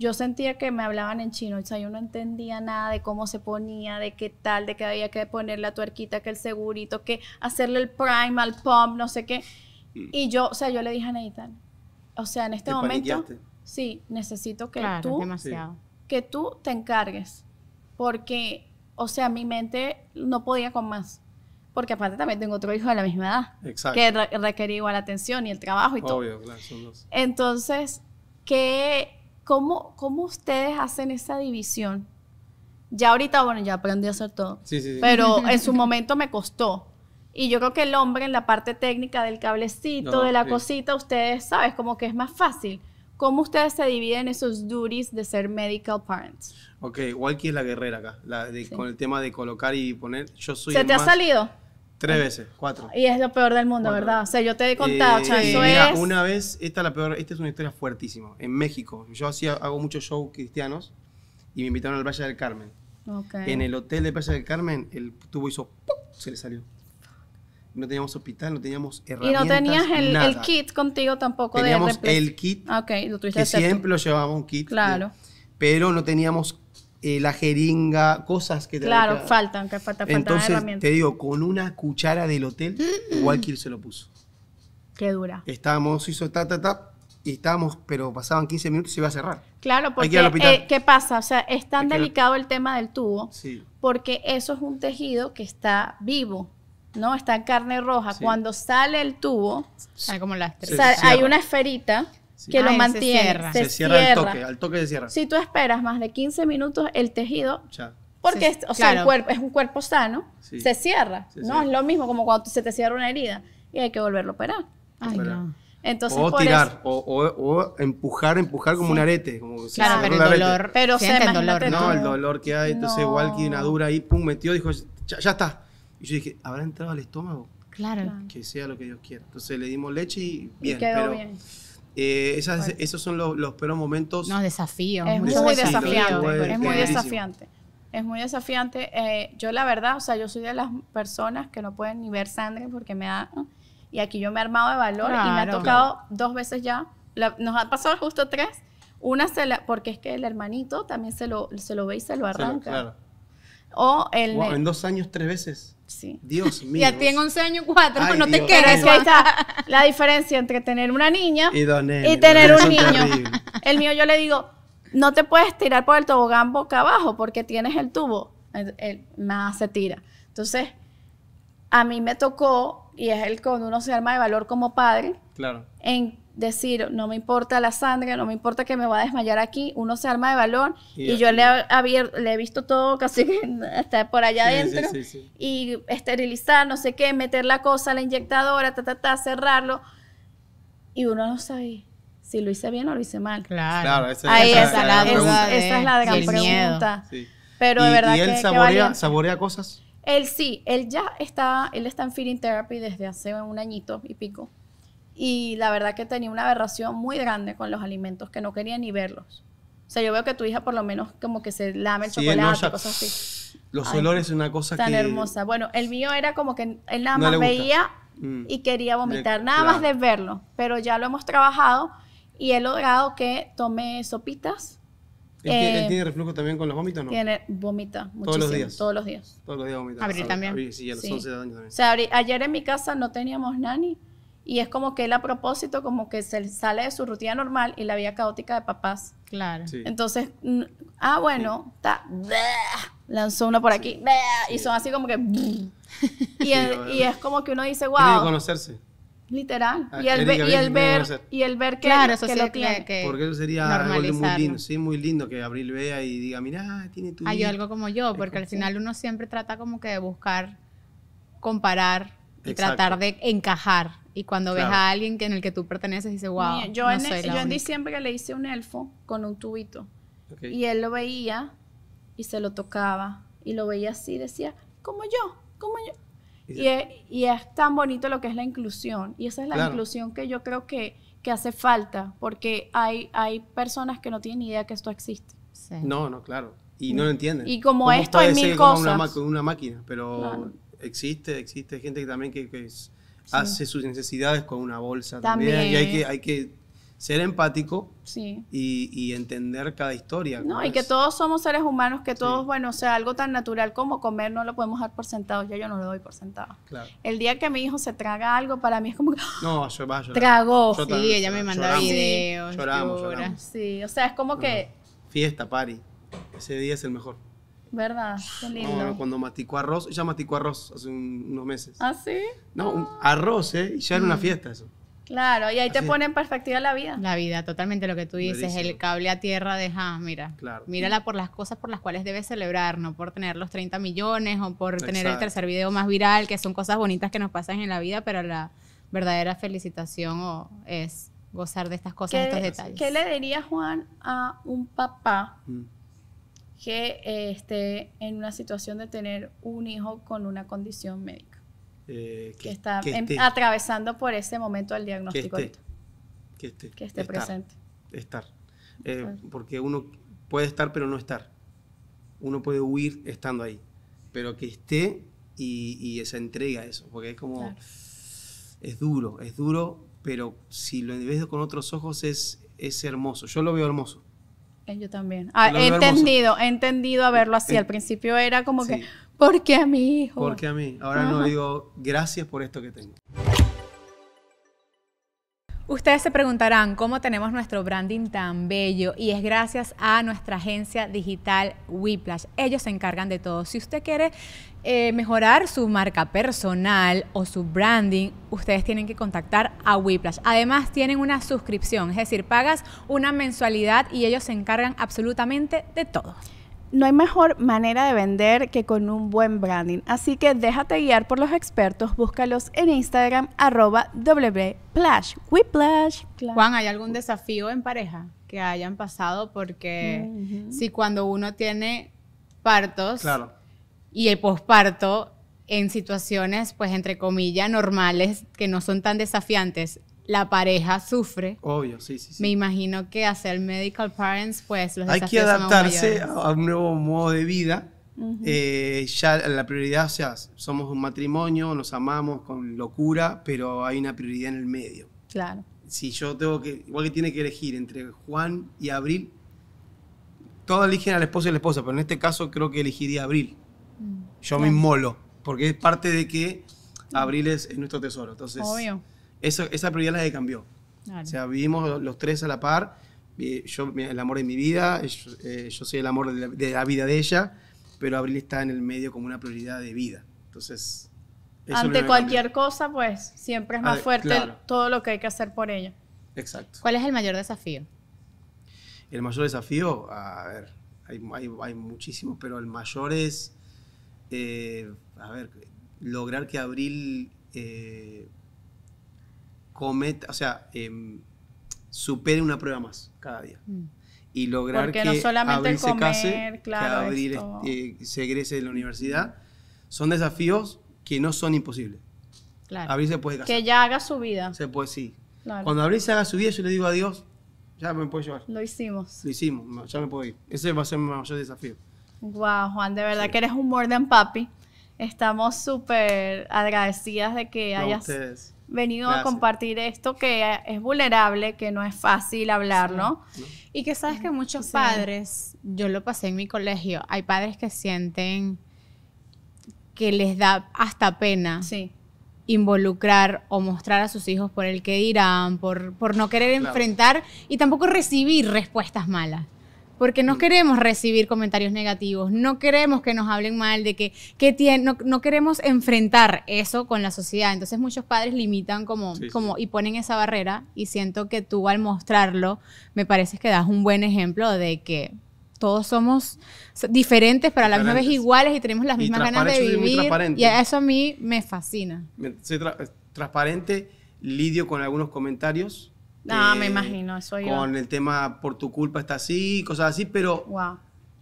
yo sentía que me hablaban en chino, o sea, yo no entendía nada de cómo se ponía, de qué tal, de que había que poner la tuerquita, que el segurito, que hacerle el prime al pump, no sé qué. Mm. Y yo, o sea, yo le dije a Nathan, o sea, en este momento, sí, necesito que tú, que tú te encargues, porque, o sea, mi mente no podía con más. Porque aparte también tengo otro hijo de la misma edad. Exacto. Que requería igual atención y el trabajo y todo. Entonces, qué ¿Cómo, ¿Cómo ustedes hacen esa división? Ya ahorita, bueno, ya aprendí a hacer todo. Sí, sí, sí. Pero en su momento me costó. Y yo creo que el hombre en la parte técnica del cablecito, de la cosita, ustedes, ¿sabes? Como que es más fácil. ¿Cómo ustedes se dividen esos duties de ser medical parents? Ok, Walkie es la guerrera acá, con el tema de colocar y poner. Yo soy ¿Se te ha salido? Tres veces, cuatro. Y es lo peor del mundo, ¿verdad? O sea, yo te he eh, contado, eso mira, Una vez, esta es la peor, esta es una historia fuertísima. En México, yo hacía, hago muchos shows cristianos y me invitaron al Valle del Carmen. En el hotel de Valle del Carmen, el tubo hizo, se le salió. No teníamos hospital, no teníamos herramientas. Y no tenías el, kit contigo tampoco teníamos de el kit. Ok, lo siempre lo llevábamos un kit. Claro. pero no teníamos eh, la jeringa, cosas que te Claro, faltan, falta, faltan Entonces, te digo, con una cuchara del hotel, Walker se lo puso. Qué dura. Estábamos, hizo ta, ta, ta, y estábamos, pero pasaban 15 minutos y se iba a cerrar. Claro, porque, eh, ¿qué pasa? O sea, es tan delicado el tema del tubo, porque eso es un tejido que está vivo. ¿no? Está en carne roja. Cuando sale el tubo, hay una esferita que lo mantiene. Se cierra. Al, toque, al toque, se cierra. Si tú esperas más de 15 minutos, el tejido, porque es, o sea, el cuerpo, es un cuerpo sano, se cierra. no es lo mismo como cuando se te cierra una herida y hay que volverlo a operar. Ay, no. Entonces, o tirar, o, empujar, empujar como un arete. claro, pero el dolor. Pero se el dolor. No, el dolor que hay. Entonces, igual que una dura ahí, pum, metió, dijo, ya, está. Y yo dije, ¿habrá entrado al estómago? Claro. Que sea lo que Dios quiera. Entonces le dimos leche y bien. quedó bien eh, esos son los, los, momentos. No, Es muy, desafío, desafiante, es, muy desafiante. Es eh, muy desafiante. yo la verdad, o sea, yo soy de las personas que no pueden ni ver sangre porque me da... Y aquí yo me he armado de valor y me ha tocado dos veces ya. nos ha pasado justo tres. Una se Porque es que el hermanito también se lo, se lo ve y se lo arranca. O el en dos años, tres veces. Sí. Dios mío. ya a ti 11 años, cuatro, no te quedes. ahí está la diferencia entre tener una niña y, tener un niño. El mío yo le digo, no te puedes tirar por el tobogán boca abajo porque tienes el tubo. El, más se tira. Entonces, a mí me tocó, y es el con uno se arma de valor como padre, claro. en decir, no me importa la sangre, no me importa que me va a desmayar aquí, uno se arma de balón y, yo le he, visto todo casi por allá adentro y esterilizar, no sé qué, meter la cosa, la inyectadora, ta, ta, ta, cerrarlo y uno no sabe si lo hice bien o lo hice mal. Claro, esa, la, es, esa, la gran pregunta. Pero de verdad ¿y él saborea, cosas? Él sí, él ya está, él está en feeding therapy desde hace un añito y pico y la verdad que tenía una aberración muy grande con los alimentos que no quería ni verlos. O sea, yo veo que tu hija por lo menos como que se lame el chocolate, no, cosas así. Los olores es una cosa tan que... Tan hermosa. Bueno, el mío era como que él nada más veía mm. y quería vomitar, nada más de verlo. Pero ya lo hemos trabajado y he logrado que tome sopitas. ¿Él, tiene eh, reflujo también con los vómitos, o no? Tiene, vomita muchísimo. Todos los días. Todos los días. Todos los días vomita. Abril también. Abril, sí, a los sí. 11 años también. O sea, ayer en mi casa no teníamos nani y es como que él a propósito como que se sale de su rutina normal y la vida caótica de papás. Claro. Entonces, ah, bueno, está, lanzó uno por aquí, y son así como que... y, es como que uno dice, wow. Tiene que conocerse. Literal. Ah, y el, ver, y el ver que, claro, lo tiene. Que porque eso sería algo muy lindo. Sí, muy lindo que Abril vea y diga, mira, tiene tu... Hay algo como yo, porque al final uno siempre trata como que de buscar comparar y tratar de encajar. Y cuando ves a alguien que en el que tú perteneces, dices, wow. yo no en, diciembre le hice un elfo con un tubito. Y él lo veía y se lo tocaba. Y lo veía así, decía, como yo, como yo. Y, es, tan bonito lo que es la inclusión. Y esa es la inclusión que yo creo que, que hace falta, porque hay, hay personas que no tienen ni idea que esto existe. No, no, claro. Y mm. no lo entienden. Y como esto hay mil cosas. Una, una máquina, pero existe, existe gente que también que, hace sus necesidades con una bolsa también, y hay que, hay que ser empático y, entender cada historia. No, y que todos somos seres humanos, que todos, bueno, o sea, algo tan natural como comer no lo podemos dar por sentado, ya yo no lo doy por sentado. Claro. El día que mi hijo se traga algo, para mí es como que... No, yo vas Tragó. sí, ella me manda videos. Lloramos, lloramos, Sí, o sea, es como que... Fiesta, party. Ese día es el mejor. ¿Verdad? cuando maticó arroz, ella maticó arroz hace unos meses. ¿Ah, sí? No, arroz, ¿eh? Y ya era una mm. fiesta eso. Claro, y ahí te pone en perspectiva la vida. La vida, totalmente lo que tú dices, el cable a tierra de deja, mira, claro. mírala por las cosas por las cuales debes celebrar, no por tener los 30 millones o por tener el tercer video más viral, que son cosas bonitas que nos pasan en la vida, pero la verdadera felicitación o es gozar de estas cosas, estos detalles. ¿Qué le diría Juan a un papá? Mm que eh, esté en una situación de tener un hijo con una condición médica. Eh, que, está em, atravesando por ese momento el diagnóstico. Que esté, que esté, presente. Eh, estar. porque uno puede estar pero no estar. Uno puede huir estando ahí, pero que esté y, y se entrega a eso, porque es como... Es duro, es duro, pero si lo ves con otros ojos es, es hermoso. Yo lo veo hermoso. Eh, yo también. Ah, he entendido, he entendido a verlo así. Eh, Al principio era como que, ¿por qué a mi hijo? Porque a mí. Ahora no digo, gracias por esto que tengo. Ustedes se preguntarán cómo tenemos nuestro branding tan bello y es gracias a nuestra agencia digital Whiplash. Ellos se encargan de todo. Si usted quiere eh, mejorar su marca personal o su branding, ustedes tienen que contactar a Whiplash. Además, tienen una suscripción, es decir, pagas una mensualidad y ellos se encargan absolutamente de todo. No hay mejor manera de vender que con un buen branding, así que déjate guiar por los expertos, búscalos en Instagram arroba wplash, Juan, ¿hay algún desafío en pareja que hayan pasado? Porque si cuando uno tiene partos y el posparto en situaciones, pues entre comillas, normales, que no son tan desafiantes, la pareja sufre. Obvio, sí, sí, sí. Me imagino que hacer medical parents, pues los Hay que adaptarse a un nuevo modo de vida. Eh, ya la prioridad, o sea, somos un matrimonio, nos amamos con locura, pero hay una prioridad en el medio. Claro. Si yo tengo que, igual que tiene que elegir entre Juan y Abril, todos eligen al esposo y la esposa, pero en este caso creo que elegiría Abril. Mm. Yo me inmolo, porque es parte de que Abril es, nuestro tesoro. Entonces, Obvio esa prioridad la que cambió. O sea, vivimos los tres a la par. Yo, el amor de mi vida, eh, yo, soy el amor de la, vida de ella, pero Abril está en el medio como una prioridad de vida. Entonces. Ante cualquier cosa, pues siempre es más fuerte todo lo que hay que hacer por ella. Exacto. ¿Cuál es el mayor desafío? El mayor desafío, a ver, hay, hay, muchísimos, pero el mayor es, eh, a ver, lograr que Abril eh, cometa, o sea, em, supere una prueba más cada día. Mm. Y lograr que no solamente se case, que Abril este, se egrese de la universidad, son desafíos que no son imposibles. Claro. Abril se puede casar. Que ya haga su vida. Se puede, sí. Cuando Abril se haga su vida, yo le digo adiós, ya me puedo llevar. Lo hicimos. Lo hicimos, ya me puedo ir. Ese va a ser mi mayor desafío. Wow, Juan, de verdad que eres un more than papi. Estamos súper agradecidas de que hayas ustedes venido a compartir esto que es vulnerable, que no es fácil hablar, ¿no? Y que sabes que muchos padres, yo lo pasé en mi colegio, hay padres que sienten que les da hasta pena involucrar o mostrar a sus hijos por el que dirán, por, por no querer enfrentar y tampoco recibir respuestas malas porque no mm. queremos recibir comentarios negativos, no queremos que nos hablen mal de que, que no, queremos enfrentar eso con la sociedad. Entonces muchos padres limitan como, como y ponen esa barrera y siento que tú al mostrarlo me parece que das un buen ejemplo de que todos somos diferentes, pero a la misma vez iguales y tenemos las mismas ganas de vivir. Y eso a mí me fascina. Soy eh, transparente, lidio con algunos comentarios no, eh, me imagino, eso yo. Con el tema por tu culpa está así, cosas así, pero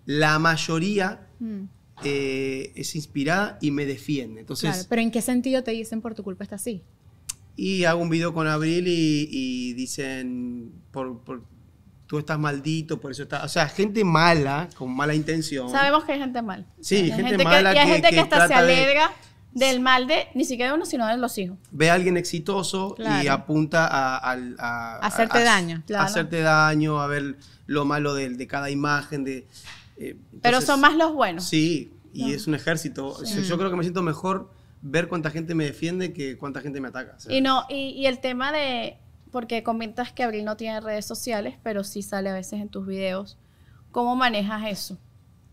la mayoría mm. eh, es inspirada y me defiende. Entonces, pero ¿en qué sentido te dicen por tu culpa está así? Y hago un video con Abril y, dicen, por, por, tú estás maldito, por eso está, O sea, gente mala, con mala intención. Sabemos que hay gente mala. Sí, gente, Que, hay gente que, hasta se alegra. Del mal de, ni siquiera de uno, sino de los hijos. Ve a alguien exitoso y apunta a... hacerte daño. hacerte daño, a ver lo malo de, cada imagen. De, eh, Pero son más los buenos. Sí, y es un ejército. Yo, creo que me siento mejor ver cuánta gente me defiende que cuánta gente me ataca. y no, y, y el tema de, porque comentas que Abril no tiene redes sociales, pero sí sale a veces en tus videos. ¿Cómo manejas eso?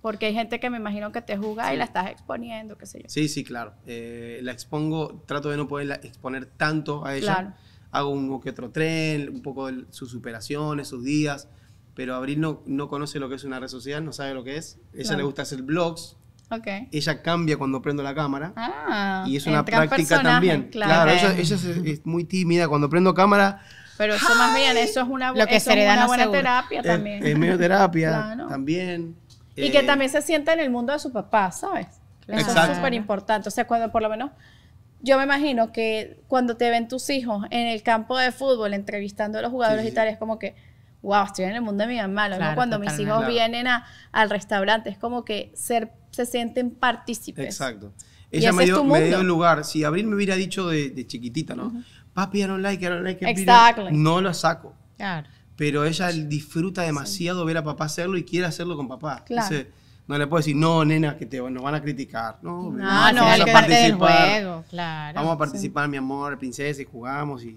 Porque hay gente que me imagino que te juzga y la estás exponiendo, qué sé yo. Sí, sí, claro. Eh, la expongo, trato de no poderla exponer tanto a ella. Hago un que otro tren, un poco de sus superaciones, sus días. Pero Abril no, no conoce lo que es una red social, no sabe lo que es. ella le gusta hacer blogs, Okay. Ella cambia cuando prendo la cámara. Ah, y es una práctica también. Claro, ella, es, muy tímida cuando prendo cámara. Pero eso más bien, eso es una, Lo que eso es una buena terapia también. Es, medio terapia claro. también. Y que eh, también se sienta en el mundo de su papá, ¿sabes? Eso es súper importante. O sea, cuando por lo menos yo me imagino que cuando te ven tus hijos en el campo de fútbol entrevistando a los jugadores y tal, es como que, wow, estoy en el mundo de mi mamá. O cuando mis hijos vienen a, al restaurante, es como que ser, se sienten partícipes. Exacto. Ella me dio, me dio, un lugar. Si Abril me hubiera dicho de, chiquitita, ¿no? Uh Papi, I un like, I un like. Exacto. No lo saco. Claro pero ella disfruta demasiado ver a papá hacerlo y quiere hacerlo con papá. no le puedo decir, no, nena, que te, nos van a criticar. No, no, no vamos a Vamos a participar, mi amor, princesa, y jugamos. Y...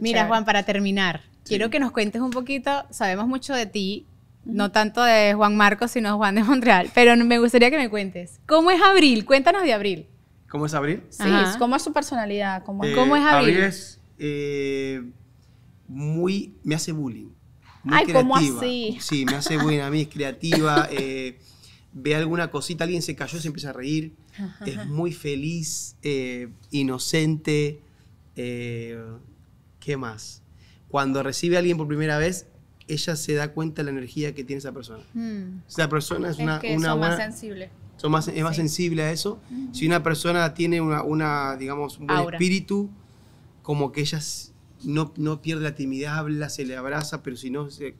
Mira, Juan, para terminar, quiero que nos cuentes un poquito, sabemos mucho de ti, no tanto de Juan Marcos, sino Juan de Montreal, pero me gustaría que me cuentes. ¿Cómo es Abril? Cuéntanos de Abril. ¿Cómo es Abril? Sí, ¿cómo es su personalidad? ¿Cómo, es eh, Abril? Eh, muy, me hace bullying. Muy Ay, creativa. ¿cómo así? Sí, me hace bullying a mí, es creativa. Eh, ve alguna cosita, alguien se cayó, se empieza a reír. es muy feliz, eh, inocente. Eh, ¿Qué más? Cuando recibe a alguien por primera vez, ella se da cuenta de la energía que tiene esa persona. Hmm. Esa persona es, una, más sensible. más, es más sensible a eso. Si una persona tiene una, digamos, un buen espíritu, como que ella no, no pierde la timidez, habla, se le abraza, pero si no, se,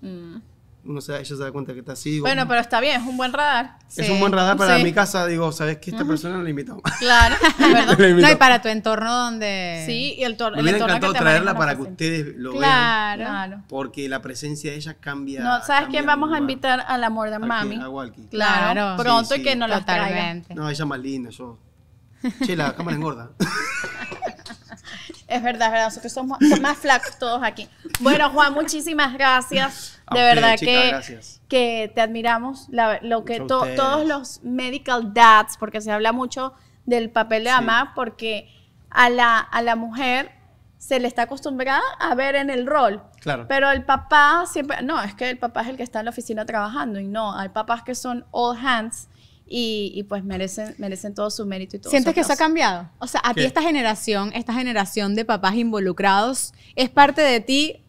mm. uno se, ella se da cuenta que está así. Bueno, mm". pero está bien, es un buen radar. Es un buen radar para mi casa, digo, ¿sabes qué? Esta persona no persona la invitamos. Claro, no, y para tu entorno donde... Sí, y el, Me hubiera encantado traerla para que ustedes lo vean. Claro. Porque la presencia de ella cambia. No, ¿sabes qué? quién vamos a invitar a la Morda Mami? A Walkie. Claro, pronto y que no la traigan. No, ella es más linda, yo... Che, la cámara engorda. Es verdad, es verdad. Nosotros somos más flacos todos aquí. Bueno, Juan, muchísimas gracias. De verdad que, que te admiramos. lo que todos los medical dads, porque se habla mucho del papel de mamá, porque a la, a la mujer se le está acostumbrada a ver en el rol. Claro. Pero el papá siempre, no, es que el papá es el que está en la oficina trabajando y no, hay papás que son all hands y, pues merecen, merecen todo su mérito y todo ¿Sientes que eso ha cambiado? O sea, a ti esta generación, esta generación de papás involucrados, ¿es parte de ti?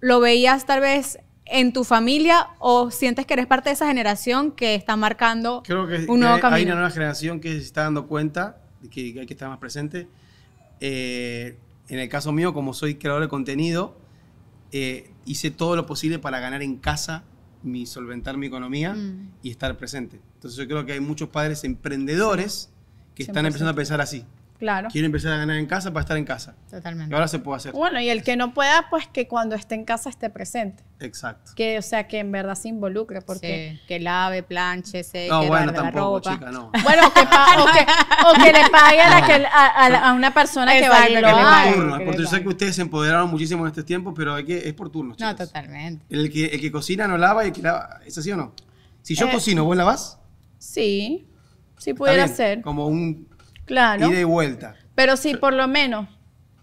¿Lo veías tal vez en tu familia o sientes que eres parte de esa generación que está marcando un nuevo Creo camino? Hay una nueva generación que se está dando cuenta de que hay que estar más presente. Eh, en el caso mío, como soy creador de contenido, eh, hice todo lo posible para ganar en casa mi solventar mi economía mm. y estar presente. Entonces yo creo que hay muchos padres emprendedores que están empezando a pensar así. Claro. Quiere empezar a ganar en casa para estar en casa. Totalmente. Y ahora se puede hacer. Bueno, y el que no pueda, pues que cuando esté en casa esté presente. Exacto. Que, o sea, que en verdad se involucre, porque que lave, planche, se no, bueno, tampoco, la ropa. Chica, no. Bueno, que o, que, o, que, le pague a, que, a, a, una persona que vaya a Por turno, yo sé que ustedes se empoderaron muchísimo en estos tiempos, pero hay que, es por turnos. No, totalmente. El que, el que cocina no lava y el que lava. ¿Es así o no? Si yo eh, cocino, ¿vos lavás? Sí. Sí, pudiera ser. Como un Claro. de vuelta. Pero sí, por lo menos,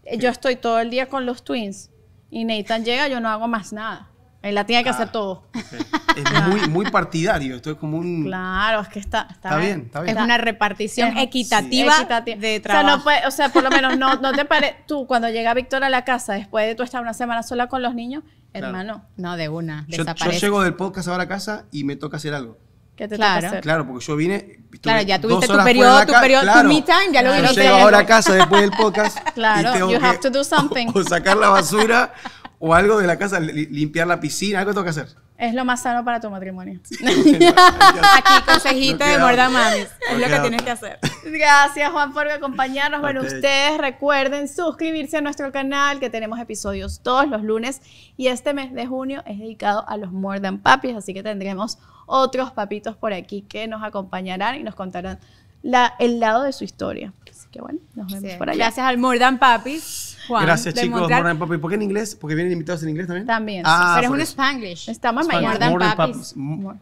eh, yo estoy todo el día con los twins y Nathan llega, yo no hago más nada. Él la tiene que hacer ah, todo. Es muy, muy partidario, esto es como un... Claro, es que está, está, bien, Está bien. Es una repartición equitativa, de trabajo. O sea, por lo menos no, te pare... Tú, cuando llega Víctor a la casa, después de tú estar una semana sola con los niños, hermano... No, de una, yo, yo, llego del podcast ahora a casa y me toca hacer algo claro. Claro, porque yo vine. Claro, ya tuviste tu periodo, tu periodo, tu me time, ya lo claro, viviste. Yo llego ahora a casa después del podcast. claro, y tengo you que, have to do something. o sacar la basura o algo de la casa, limpiar la piscina, algo tengo que hacer. Es lo más sano para tu matrimonio. Aquí, consejito de Morda Es lo que tienes que hacer. Gracias, Juan, por acompañarnos. Bueno, ustedes recuerden suscribirse a nuestro canal, que tenemos episodios todos los lunes. Y este mes de junio es dedicado a los mordan Papis, así que tendremos otros papitos por aquí que nos acompañarán y nos contarán la, el lado de su historia. Así que bueno, nos vemos por allá. Gracias al Mordan Papis Gracias, chicos. ¿Por qué en inglés? ¿Porque vienen invitados en inglés también? También. Ah, pero es un Spanglish. Estamos en More Papis.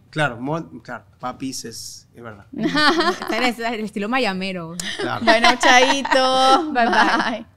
Claro, claro, papis es, es verdad. Está el estilo mayamero. Bueno, chaito. bye. bye.